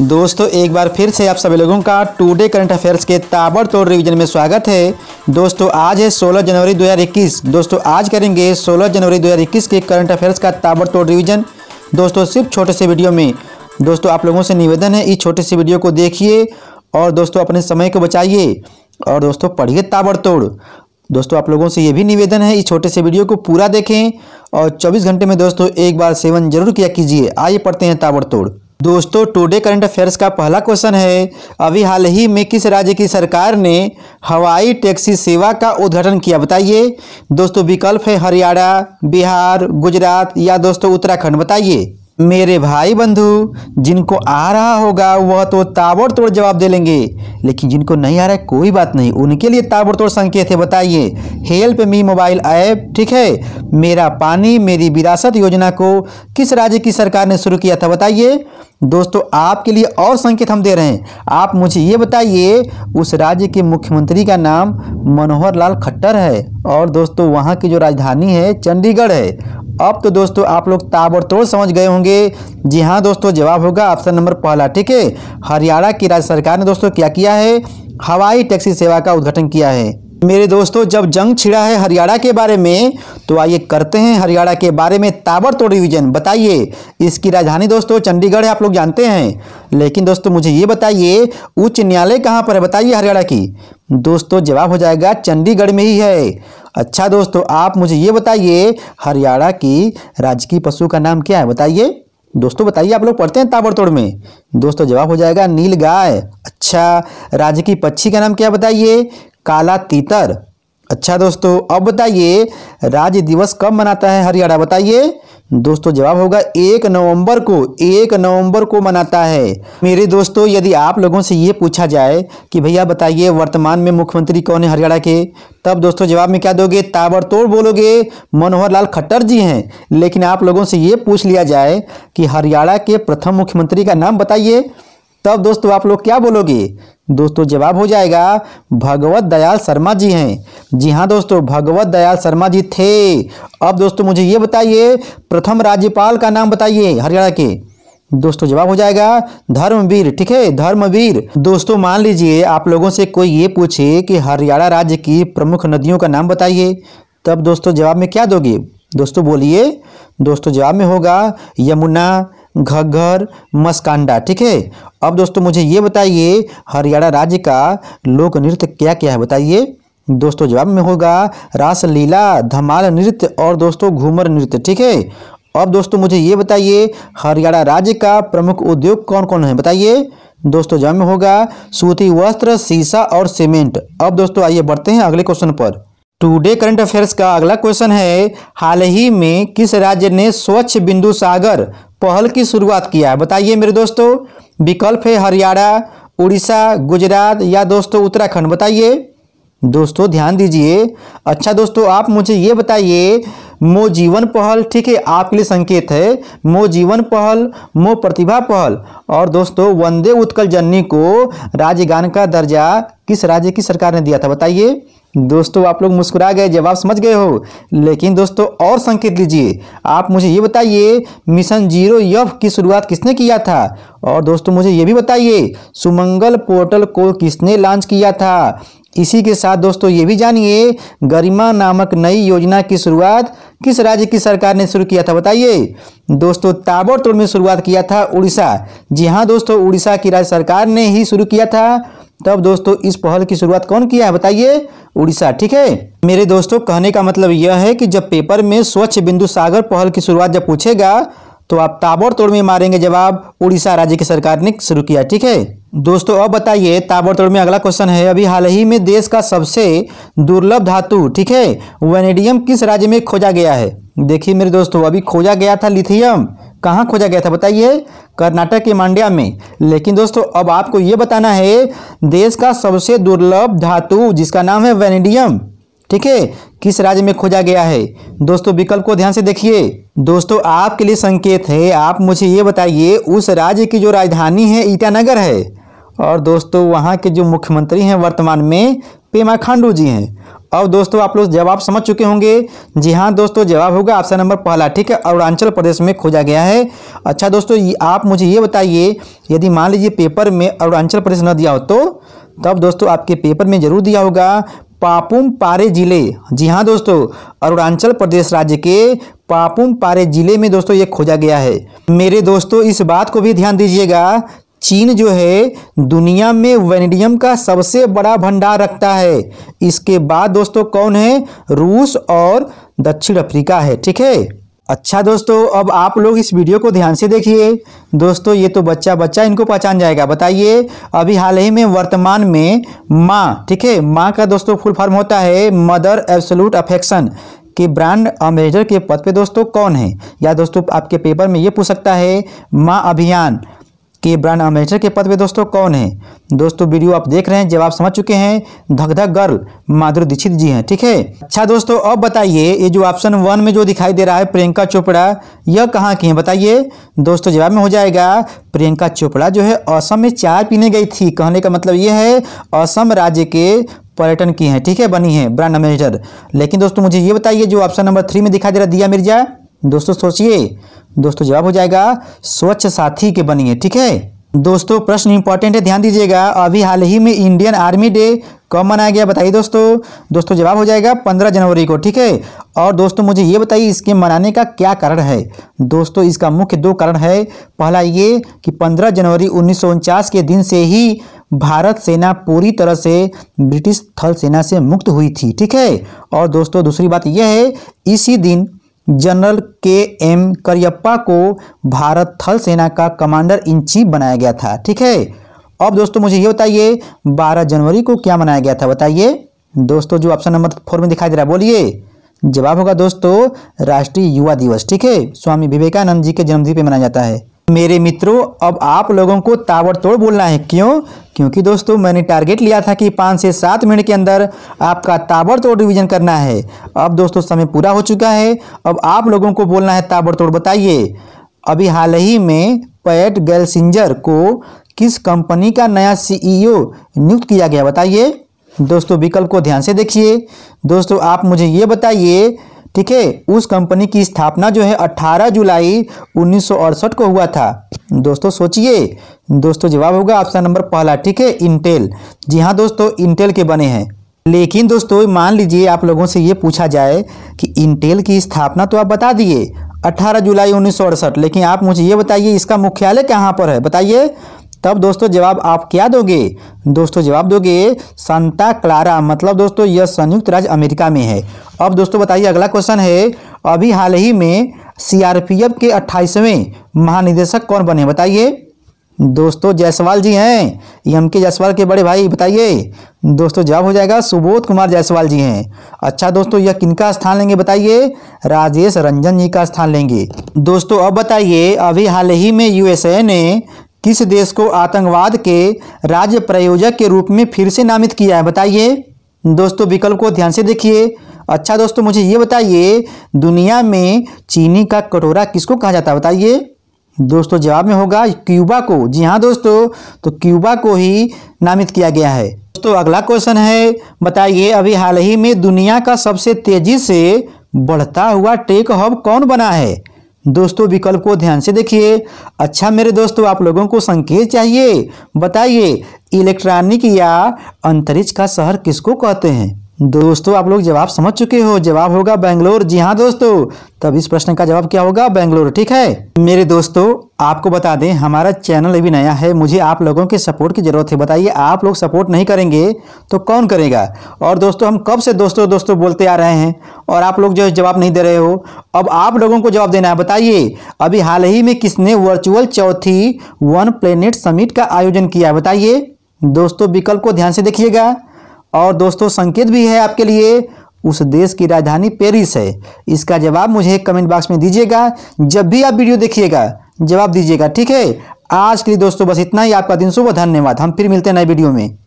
दोस्तों एक बार फिर से आप सभी लोगों का टुडे करंट अफेयर्स के ताबड़तोड़ रिवीजन में स्वागत है दोस्तों आज है 16 जनवरी 2021 दोस्तों आज करेंगे 16 जनवरी 2021 के करंट अफेयर्स का ताबड़तोड़ रिवीजन दोस्तों सिर्फ छोटे से वीडियो में दोस्तों आप लोगों से निवेदन है इस छोटे से वीडियो को देखिए और दोस्तों अपने समय को बचाइए और दोस्तों पढ़िए ताबड़तोड़ दोस्तों आप लोगों से ये भी निवेदन है इस छोटे से वीडियो को पूरा देखें और चौबीस घंटे में दोस्तों एक बार सेवन जरूर किया कीजिए आइए पढ़ते हैं ताबड़तोड़ दोस्तों टुडे करंट अफेयर्स का पहला क्वेश्चन है अभी हाल ही में किस राज्य की सरकार ने हवाई टैक्सी सेवा का उद्घाटन किया बताइए दोस्तों विकल्प है हरियाणा बिहार गुजरात या दोस्तों उत्तराखंड बताइए मेरे भाई बंधु जिनको आ रहा होगा वह तो ताबड़तोड़ जवाब दे लेंगे लेकिन जिनको नहीं आ रहा है कोई बात नहीं उनके लिए ताबड़तोड़ संकेत है बताइए हेल्प मी मोबाइल ऐप ठीक है मेरा पानी मेरी विरासत योजना को किस राज्य की सरकार ने शुरू किया था बताइए दोस्तों आपके लिए और संकेत हम दे रहे हैं आप मुझे ये बताइए उस राज्य के मुख्यमंत्री का नाम मनोहर लाल खट्टर है और दोस्तों वहाँ की जो राजधानी है चंडीगढ़ है अब तो दोस्तों आप लोग ताबड़तोड़ समझ गए होंगे जी हाँ दोस्तों जवाब होगा ऑप्शन नंबर पहला ठीक है हरियाणा की राज्य सरकार ने दोस्तों क्या किया है हवाई टैक्सी सेवा का उद्घाटन किया है मेरे दोस्तों जब जंग छिड़ा है हरियाणा के बारे में तो आइए करते हैं हरियाणा के बारे में ताबड़तोड़ रिवीजन बताइए इसकी राजधानी दोस्तों चंडीगढ़ है आप लोग जानते हैं लेकिन दोस्तों मुझे ये बताइए उच्च न्यायालय कहाँ पर है बताइए हरियाणा की दोस्तों जवाब हो जाएगा चंडीगढ़ में ही है अच्छा दोस्तों आप मुझे ये बताइए हरियाणा की राजकीय पशु का नाम क्या है बताइए दोस्तों बताइए आप लोग पढ़ते हैं ताबड़तोड़ में दोस्तों जवाब हो जाएगा नील गाय अच्छा राज्य की पक्षी का नाम क्या बताइए काला तीतर अच्छा दोस्तों अब बताइए राज्य दिवस कब मनाता है हरियाणा बताइए दोस्तों जवाब होगा एक नवंबर को एक नवंबर को मनाता है मेरे दोस्तों यदि आप लोगों से ये पूछा जाए कि भैया बताइए वर्तमान में मुख्यमंत्री कौन है हरियाणा के तब दोस्तों जवाब में क्या दोगे ताबड़तोड़ बोलोगे मनोहर लाल खट्टर जी हैं लेकिन आप लोगों से ये पूछ लिया जाए कि हरियाणा के प्रथम मुख्यमंत्री का नाम बताइए तब दोस्तों आप लोग क्या बोलोगे दोस्तों जवाब हो जाएगा भगवत दयाल शर्मा जी हैं जी हाँ दोस्तों भगवत दयाल शर्मा जी थे अब दोस्तों मुझे ये बताइए प्रथम राज्यपाल का नाम बताइए हरियाणा के दोस्तों जवाब हो जाएगा धर्मवीर ठीक है धर्मवीर दोस्तों मान लीजिए आप लोगों से कोई ये पूछे कि हरियाणा राज्य की प्रमुख नदियों का नाम बताइए तब दोस्तों जवाब में क्या दोगे दोस्तों बोलिए दोस्तों जवाब में होगा यमुना घग्घर मस्कांडा ठीक है अब दोस्तों मुझे ये बताइए हरियाणा राज्य का लोक नृत्य क्या क्या है बताइए दोस्तों जवाब में होगा रासलीला धमाल नृत्य और दोस्तों घूमर नृत्य ठीक है अब दोस्तों मुझे ये बताइए हरियाणा राज्य का प्रमुख उद्योग कौन कौन है बताइए दोस्तों जवाब में होगा सूती वस्त्र सीसा और सीमेंट अब दोस्तों आइए बढ़ते हैं अगले क्वेश्चन पर टुडे करंट अफेयर्स का अगला क्वेश्चन है हाल ही में किस राज्य ने स्वच्छ बिंदु सागर पहल की शुरुआत किया है बताइए मेरे दोस्तों विकल्प है हरियाणा उड़ीसा गुजरात या दोस्तों उत्तराखंड बताइए दोस्तों ध्यान दीजिए अच्छा दोस्तों आप मुझे ये बताइए मो जीवन पहल ठीक है आपके लिए संकेत है मो जीवन पहल मो प्रतिभा पहल और दोस्तों वंदे उत्कल जननी को राज्य गान का दर्जा किस राज्य की सरकार ने दिया था बताइए दोस्तों आप लोग मुस्कुरा गए जवाब समझ गए हो लेकिन दोस्तों और संकेत लीजिए आप मुझे ये बताइए मिशन जीरो यफ की शुरुआत किसने किया था और दोस्तों मुझे ये भी बताइए सुमंगल पोर्टल को किसने लॉन्च किया था इसी के साथ दोस्तों ये भी जानिए गरिमा नामक नई योजना की शुरुआत किस राज्य की सरकार ने शुरू किया था बताइए दोस्तों ताबड़तोड़ में शुरुआत किया था उड़ीसा जी हाँ दोस्तों उड़ीसा की राज्य सरकार ने ही शुरू किया था तब दोस्तों इस पहल की शुरुआत कौन किया है बताइए उड़ीसा ठीक है मेरे दोस्तों कहने का मतलब यह है कि जब पेपर में स्वच्छ बिंदु सागर पहल की शुरुआत जब पूछेगा तो आप ताबड़तोड़ में मारेंगे जवाब उड़ीसा राज्य की सरकार ने शुरू किया ठीक है दोस्तों अब बताइए ताबड़तोड़ में अगला क्वेश्चन है अभी हाल ही में देश का सबसे दुर्लभ धातु ठीक है वेनेडियम किस राज्य में खोजा गया है देखिए मेरे दोस्तों अभी खोजा गया था लिथियम कहाँ खोजा गया था बताइए कर्नाटक के मांड्या में लेकिन दोस्तों अब आपको ये बताना है देश का सबसे दुर्लभ धातु जिसका नाम है वेनेडियम ठीक है किस राज्य में खोजा गया है दोस्तों विकल्प को ध्यान से देखिए दोस्तों आपके लिए संकेत है आप मुझे ये बताइए उस राज्य की जो राजधानी है ईटानगर है और दोस्तों वहाँ के जो मुख्यमंत्री हैं वर्तमान में पेमा खांडू जी हैं अब दोस्तों आप लोग जवाब समझ चुके होंगे जी हाँ दोस्तों जवाब होगा ऑप्शन नंबर पहला ठीक है अरुणाचल प्रदेश में खोजा गया है अच्छा दोस्तों आप मुझे ये बताइए यदि मान लीजिए पेपर में अरुणाचल प्रदेश न दिया हो तो तब दोस्तों आपके पेपर में जरूर दिया होगा पापुम पारे जिले जी हाँ दोस्तों अरुणाचल प्रदेश राज्य के पापुम पारे जिले में दोस्तों ये खोजा गया है मेरे दोस्तों इस बात को भी ध्यान दीजिएगा चीन जो है दुनिया में वेनेडियम का सबसे बड़ा भंडार रखता है इसके बाद दोस्तों कौन है रूस और दक्षिण अफ्रीका है ठीक है अच्छा दोस्तों अब आप लोग इस वीडियो को ध्यान से देखिए दोस्तों ये तो बच्चा बच्चा इनको पहचान जाएगा बताइए अभी हाल ही में वर्तमान में माँ ठीक है माँ का दोस्तों फुल फॉर्म होता है मदर एब्सोलूट अफेक्शन के ब्रांड अम्बेसडर के पद पे दोस्तों कौन है या दोस्तों आपके पेपर में ये पूछ सकता है माँ अभियान कि ब्रांड एम्बेसडर के पद पे दोस्तों कौन है दोस्तों वीडियो आप देख रहे हैं जवाब समझ चुके हैं धक धक गर्ल माधुरी दीक्षित जी हैं ठीक है अच्छा दोस्तों अब बताइए ये जो ऑप्शन वन में जो दिखाई दे रहा है प्रियंका चोपड़ा यह कहाँ की है बताइए दोस्तों जवाब में हो जाएगा प्रियंका चोपड़ा जो है असम में चाय पीने गई थी कहने का मतलब ये है असम राज्य के पर्यटन की हैं ठीक है बनी है ब्रांड एम्बेसडर लेकिन दोस्तों मुझे ये बताइए जो ऑप्शन नंबर थ्री में दिखाई दे रहा दिया मिर्जा दोस्तों सोचिए दोस्तों जवाब हो जाएगा स्वच्छ साथी के बनिए ठीक है दोस्तों प्रश्न इंपॉर्टेंट है ध्यान दीजिएगा अभी हाल ही में इंडियन आर्मी डे कब मनाया गया बताइए दोस्तों दोस्तों जवाब हो जाएगा पंद्रह जनवरी को ठीक है और दोस्तों मुझे ये बताइए इसके मनाने का क्या कारण है दोस्तों इसका मुख्य दो कारण है पहला ये कि पंद्रह जनवरी उन्नीस के दिन से ही भारत सेना पूरी तरह से ब्रिटिश थल सेना से मुक्त हुई थी ठीक है और दोस्तों दूसरी बात यह है इसी दिन जनरल के एम करियप्पा को भारत थल सेना का कमांडर इन चीफ बनाया गया था ठीक है अब दोस्तों मुझे ये बताइए 12 जनवरी को क्या मनाया गया था बताइए दोस्तों जो ऑप्शन नंबर फोर में दिखाई दे रहा है बोलिए जवाब होगा दोस्तों राष्ट्रीय युवा दिवस ठीक है स्वामी विवेकानंद जी के जन्मदिन पर मनाया जाता है मेरे मित्रों अब आप लोगों को ताबड़तोड़ बोलना है क्यों क्योंकि दोस्तों मैंने टारगेट लिया था कि पाँच से सात मिनट के अंदर आपका ताबड़तोड़ रिवीजन करना है अब दोस्तों समय पूरा हो चुका है अब आप लोगों को बोलना है ताबड़तोड़ बताइए अभी हाल ही में पैट गैलसिंजर को किस कंपनी का नया सीईओ e नियुक्त किया गया बताइए दोस्तों विकल्प को ध्यान से देखिए दोस्तों आप मुझे ये बताइए ठीक है उस कंपनी की स्थापना जो है 18 जुलाई उन्नीस को हुआ था दोस्तों सोचिए दोस्तों जवाब होगा ऑप्शन नंबर पहला ठीक है इंटेल जी हाँ दोस्तों इंटेल के बने हैं लेकिन दोस्तों मान लीजिए आप लोगों से ये पूछा जाए कि इंटेल की स्थापना तो आप बता दिए 18 जुलाई उन्नीस लेकिन आप मुझे ये बताइए इसका मुख्यालय कहाँ पर है बताइए तब दोस्तों जवाब आप क्या दोगे दोस्तों जवाब दोगे संता क्लारा मतलब दोस्तों यह संयुक्त राज्य अमेरिका में है अब दोस्तों बताइए अगला क्वेश्चन है अभी हाल ही में सीआरपीएफ के अट्ठाईसवें महानिदेशक कौन बने बताइए दोस्तों जायसवाल जी हैं एम के जायसवाल के बड़े भाई बताइए दोस्तों जवाब हो जाएगा सुबोध कुमार जायसवाल जी हैं अच्छा दोस्तों यह किनका स्थान लेंगे बताइए राजेश रंजन जी का स्थान लेंगे दोस्तों अब बताइए अभी हाल ही में यूएसए ने किस देश को आतंकवाद के राज्य प्रायोजक के रूप में फिर से नामित किया है बताइए दोस्तों विकल्प को ध्यान से देखिए अच्छा दोस्तों मुझे ये बताइए दुनिया में चीनी का कटोरा किसको कहा जाता है बताइए दोस्तों जवाब में होगा क्यूबा को जी हाँ दोस्तों तो क्यूबा को ही नामित किया गया है दोस्तों अगला क्वेश्चन है बताइए अभी हाल ही में दुनिया का सबसे तेजी से बढ़ता हुआ टेक हब कौन बना है दोस्तों विकल्प को ध्यान से देखिए अच्छा मेरे दोस्तों आप लोगों को संकेत चाहिए बताइए इलेक्ट्रॉनिक या अंतरिक्ष का शहर किसको कहते हैं दोस्तों आप लोग जवाब समझ चुके हो जवाब होगा बैंगलोर जी हाँ दोस्तों तब इस प्रश्न का जवाब क्या होगा बैंगलोर ठीक है मेरे दोस्तों आपको बता दें हमारा चैनल अभी नया है मुझे आप लोगों के सपोर्ट की ज़रूरत है बताइए आप लोग सपोर्ट नहीं करेंगे तो कौन करेगा और दोस्तों हम कब से दोस्तों दोस्तों बोलते आ रहे हैं और आप लोग जो है जवाब नहीं दे रहे हो अब आप लोगों को जवाब देना है बताइए अभी हाल ही में किसने वर्चुअल चौथी वन प्लेनेट समिट का आयोजन किया बताइए दोस्तों विकल्प को ध्यान से देखिएगा और दोस्तों संकेत भी है आपके लिए उस देश की राजधानी पेरिस है इसका जवाब मुझे कमेंट बॉक्स में दीजिएगा जब भी आप वीडियो देखिएगा जवाब दीजिएगा ठीक है आज के लिए दोस्तों बस इतना ही आपका दिन शुभ धन्यवाद हम फिर मिलते हैं नए वीडियो में